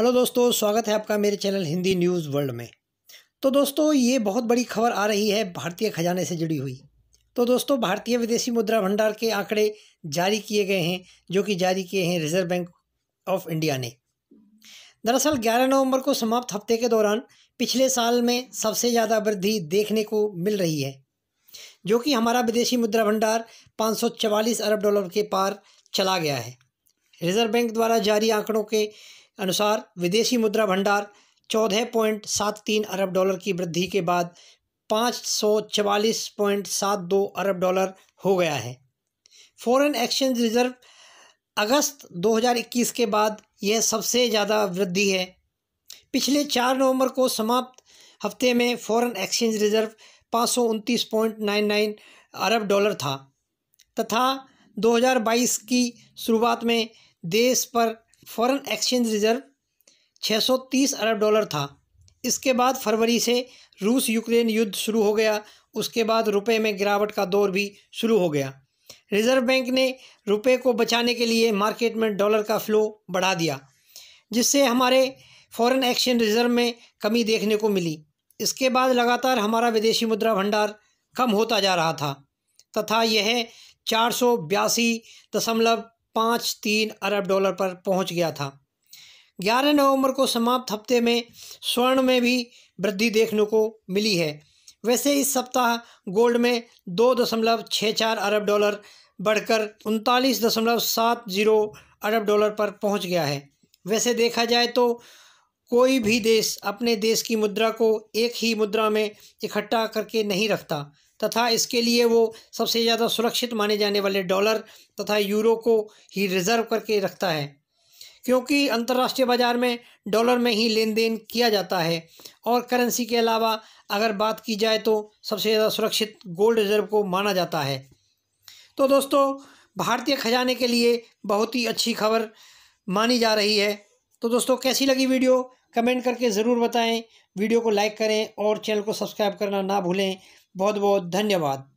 hello दोस्तों स्वागत है आपका मेरे चैनल हिंदी न्यूज़ वर्ल्ड में तो दोस्तों ये बहुत बड़ी खबर आ रही है भारतीय खजाने से जुड़ी हुई तो दोस्तों भारतीय विदेशी मुद्रा भंडार के आंकड़े जारी किए गए हैं जो कि जारी किए हैं रिजर्व बैंक ऑफ इंडिया ने दरअसल 11 नवंबर को समाप्त हफ्ते के दौरान पिछले साल में सबसे ज़्यादा वृद्धि देखने को मिल रही है जो कि हमारा विदेशी मुद्रा भंडार पाँच अरब डॉलर के पार चला गया है रिजर्व बैंक द्वारा जारी आंकड़ों के अनुसार विदेशी मुद्रा भंडार चौदह पॉइंट सात तीन अरब डॉलर की वृद्धि के बाद पाँच सौ चवालीस पॉइंट सात दो अरब डॉलर हो गया है फॉरेन एक्सचेंज रिजर्व अगस्त 2021 के बाद यह सबसे ज़्यादा वृद्धि है पिछले चार नवंबर को समाप्त हफ्ते में फॉरेन एक्सचेंज रिजर्व पाँच अरब डॉलर था तथा 2022 की शुरुआत में देश पर फॉरेन एक्सचेंज रिजर्व 630 अरब डॉलर था इसके बाद फरवरी से रूस यूक्रेन युद्ध शुरू हो गया उसके बाद रुपए में गिरावट का दौर भी शुरू हो गया रिजर्व बैंक ने रुपए को बचाने के लिए मार्केट में डॉलर का फ्लो बढ़ा दिया जिससे हमारे फॉरेन एक्सचेंज रिजर्व में कमी देखने को मिली इसके बाद लगातार हमारा विदेशी मुद्रा भंडार कम होता जा रहा था तथा यह चार सौ बयासी दशमलव पाँच तीन अरब डॉलर पर पहुंच गया था 11 नवंबर को समाप्त हफ्ते में स्वर्ण में भी वृद्धि देखने को मिली है वैसे इस सप्ताह गोल्ड में दो दशमलव छः चार अरब डॉलर बढ़कर उनतालीस दशमलव सात जीरो अरब डॉलर पर पहुंच गया है वैसे देखा जाए तो कोई भी देश अपने देश की मुद्रा को एक ही मुद्रा में इकट्ठा करके नहीं रखता तथा इसके लिए वो सबसे ज़्यादा सुरक्षित माने जाने वाले डॉलर तथा यूरो को ही रिज़र्व करके रखता है क्योंकि अंतर्राष्ट्रीय बाज़ार में डॉलर में ही लेन देन किया जाता है और करेंसी के अलावा अगर बात की जाए तो सबसे ज़्यादा सुरक्षित गोल्ड रिज़र्व को माना जाता है तो दोस्तों भारतीय खजाने के लिए बहुत ही अच्छी खबर मानी जा रही है तो दोस्तों कैसी लगी वीडियो कमेंट करके ज़रूर बताएं वीडियो को लाइक करें और चैनल को सब्सक्राइब करना ना भूलें बहुत बहुत धन्यवाद